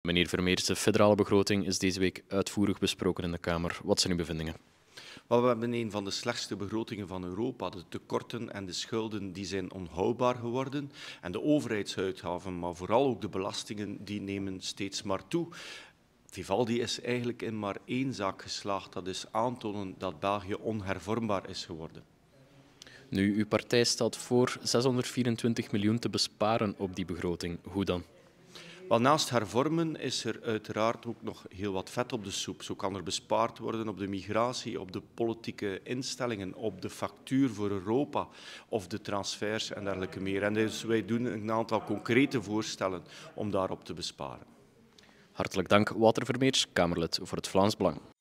Meneer Vermeers, de federale begroting is deze week uitvoerig besproken in de Kamer. Wat zijn uw bevindingen? we hebben een van de slechtste begrotingen van Europa. De tekorten en de schulden die zijn onhoudbaar geworden. En de overheidsuitgaven, maar vooral ook de belastingen, die nemen steeds maar toe. Vivaldi is eigenlijk in maar één zaak geslaagd. Dat is aantonen dat België onhervormbaar is geworden. Nu, uw partij stelt voor 624 miljoen te besparen op die begroting. Hoe dan? Wel, naast hervormen is er uiteraard ook nog heel wat vet op de soep. Zo kan er bespaard worden op de migratie, op de politieke instellingen, op de factuur voor Europa of de transfers en dergelijke meer. En dus wij doen een aantal concrete voorstellen om daarop te besparen. Hartelijk dank, Walter Vermeers, Kamerlid voor het Vlaams Belang.